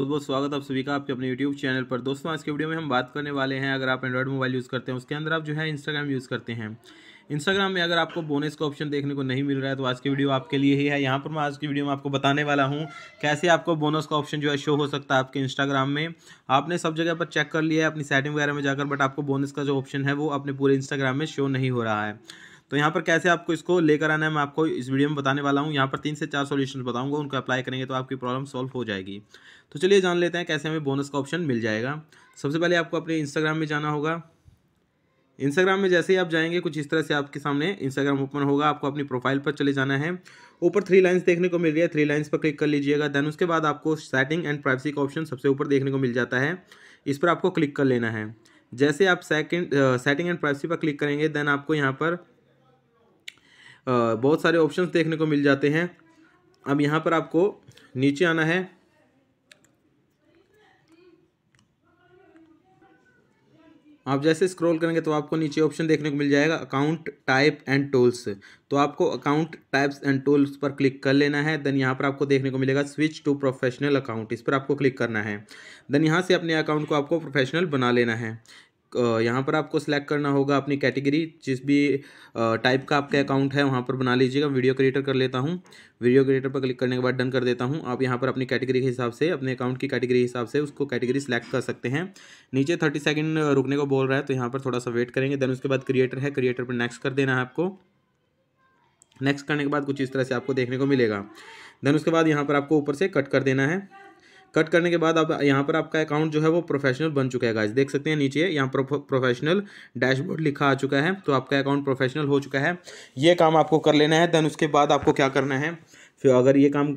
बहुत तो बहुत स्वागत आप सभी का आपके अपने यूट्यूब चैनल पर दोस्तों आज के वीडियो में हम बात करने वाले हैं अगर आप एंड्रॉइड मोबाइल यूज़ करते हैं उसके अंदर आप जो है इंस्टाग्राम यूज़ करते हैं इंस्टाग्राम में अगर आपको बोनस का ऑप्शन देखने को नहीं मिल रहा है तो आज की वीडियो आपके लिए ही है यहाँ पर मैं आज की वीडियो में आपको बताने वाला हूँ कैसे आपको बोनस का ऑप्शन जो है शो हो सकता है आपके इंस्टाग्राम में आपने सब जगह पर चेक कर लिया है अपनी सेटिंग वगैरह में जाकर बट आपको बोनस का जो ऑप्शन है वो अपने पूरे इंस्टाग्राम में शो नहीं हो रहा है तो यहाँ पर कैसे आपको इसको लेकर आना है मैं आपको इस वीडियो में बताने वाला हूँ यहाँ पर तीन से चार सोल्यूशन बताऊँगा उनको अप्लाई करेंगे तो आपकी प्रॉब्लम सॉल्व हो जाएगी तो चलिए जान लेते हैं कैसे हमें बोनस का ऑप्शन मिल जाएगा सबसे पहले आपको अपने इंस्टाग्राम में जाना होगा इंस्टाग्राम में जैसे ही आप जाएंगे कुछ इस तरह से आपके सामने इंस्टाग्राम ओपन होगा आपको अपनी प्रोफाइल पर चले जाना है ऊपर थ्री लाइंस देखने को मिल रही है थ्री लाइंस पर क्लिक कर लीजिएगा देन उसके बाद आपको सेटिंग एंड प्राइवेसी का ऑप्शन सबसे ऊपर देखने को मिल जाता है इस पर आपको क्लिक कर लेना है जैसे आप सेकेंड सेटिंग एंड प्राइवेसी पर क्लिक करेंगे देन आपको यहाँ पर बहुत सारे ऑप्शन देखने को मिल जाते हैं अब यहाँ पर आपको नीचे आना है आप जैसे स्क्रॉल करेंगे तो आपको नीचे ऑप्शन देखने को मिल जाएगा अकाउंट टाइप एंड टूल्स तो आपको अकाउंट टाइप्स एंड टूल्स पर क्लिक कर लेना है देन यहाँ पर आपको देखने को मिलेगा स्विच टू प्रोफेशनल अकाउंट इस पर आपको क्लिक करना है देन यहाँ से अपने अकाउंट को आपको प्रोफेशनल बना लेना है यहाँ पर आपको सेलेक्ट करना होगा अपनी कैटेगरी जिस भी टाइप का आपका अकाउंट है वहाँ पर बना लीजिएगा वीडियो क्रिएटर कर लेता हूँ वीडियो क्रिएटर पर क्लिक करने के बाद डन कर देता हूँ आप यहाँ पर अपनी कैटेगरी के हिसाब से अपने अकाउंट की कैटेगरी के हिसाब से उसको कैटेगरी सेलेक्ट कर सकते हैं नीचे थर्टी सेकेंड रुकने को बोल रहा है तो यहाँ पर थोड़ा सा वेट करेंगे देन उसके बाद क्रिएटर है क्रिएटर पर नेक्स्ट कर देना है आपको नेक्स्ट करने के बाद कुछ इस तरह से आपको देखने को मिलेगा देन उसके बाद यहाँ पर आपको ऊपर से कट कर देना है कट करने के बाद आप यहाँ पर आपका अकाउंट जो है वो प्रोफेशनल बन चुका है गाइज देख सकते हैं नीचे यहाँ पर प्रोफेशनल डैशबोर्ड लिखा आ चुका है तो आपका अकाउंट प्रोफेशनल हो चुका है ये काम आपको कर लेना है देन उसके बाद आपको क्या करना है फिर अगर ये काम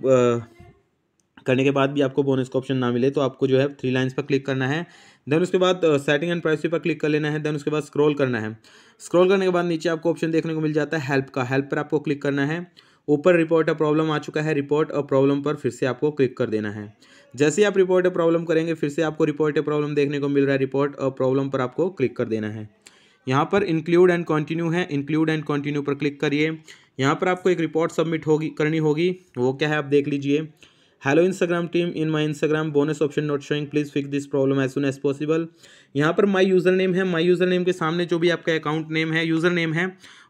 करने के बाद भी आपको बोनस का ऑप्शन ना मिले तो आपको जो है थ्री लाइन्स पर क्लिक करना है देन उसके बाद सेटिंग एंड प्राइवेसी पर क्लिक कर लेना है देन उसके बाद स्क्रॉल करना है स्क्रॉल करने के बाद नीचे आपको ऑप्शन देखने को मिल जाता है हेल्प का हेल्प पर आपको क्लिक करना है ऊपर रिपोर्ट अ प्रॉब्लम आ चुका है रिपोर्ट अ प्रॉब्लम पर फिर से आपको क्लिक कर देना है जैसे आप रिपोर्ट अ प्रॉब्लम करेंगे फिर से आपको रिपोर्ट अ प्रॉब्लम देखने को मिल रहा है रिपोर्ट अ प्रॉब्लम पर आपको क्लिक कर देना है यहाँ पर इंक्लूड एंड कंटिन्यू है इंक्लूड एंड कंटिन्यू पर क्लिक करिए यहाँ पर आपको एक रिपोर्ट सबमिट होगी करनी होगी वो क्या है आप देख लीजिए hello Instagram team in my Instagram bonus option not showing please fix this problem as soon as possible यहाँ पर माय यूज़र नेम है माय यूज़र नेम के सामने जो भी आपका अकाउंट नेम है यूज़र नेम है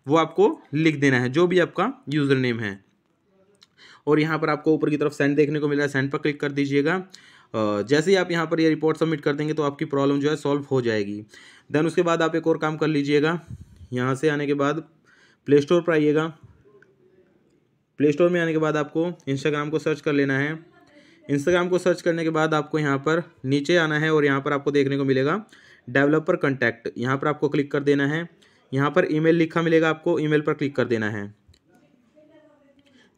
वो आपको लिख देना है जो भी आपका यूज़र नेम है और यहाँ पर आपको ऊपर की तरफ सेंड देखने को मिल रहा है सेंड पर क्लिक कर दीजिएगा जैसे ही आप यहाँ पर ये यह रिपोर्ट सबमिट कर देंगे तो आपकी प्रॉब्लम जो है सॉल्व हो जाएगी देन उसके बाद आप एक और काम कर लीजिएगा यहाँ से आने के बाद प्ले स्टोर पर आइएगा प्ले स्टोर में आने के बाद आपको इंस्टाग्राम को सर्च कर लेना है इंस्टाग्राम को सर्च करने के बाद आपको यहाँ पर नीचे आना है और यहाँ पर आपको देखने को मिलेगा डेवलपर कंटैक्ट यहाँ पर आपको क्लिक कर देना है यहाँ पर ईमेल लिखा मिलेगा आपको ईमेल पर क्लिक कर देना है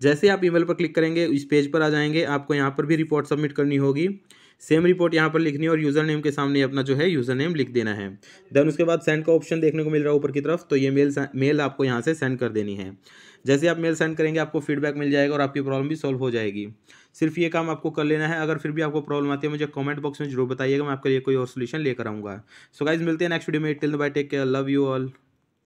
जैसे आप ईमेल पर क्लिक करेंगे इस पेज पर आ जाएंगे आपको यहाँ पर भी रिपोर्ट सबमिट करनी होगी सेम रिपोर्ट यहाँ पर लिखनी है और यूज़र नेम के सामने अपना जो है यूज़र नेम लिख देना है देन उसके बाद सेंड का ऑप्शन देखने को मिल रहा है ऊपर की तरफ तो ये मेल मेल आपको यहाँ से सेंड कर देनी है जैसे आप मेल सेंड करेंगे आपको फीडबैक मिल जाएगा और आपकी प्रॉब्लम भी सॉल्व हो जाएगी सिर्फ ये काम आपको कर लेना है अगर फिर भी आपको प्रॉब्लम आती है मुझे कमेंट बॉक्स में जरूर बताइएगा मैं आपके लिए कोई और सोल्यूशन लेकर आऊँगा सो गाइज मिलते हैं नेक्स्ट वीडियो में till bye take care love you all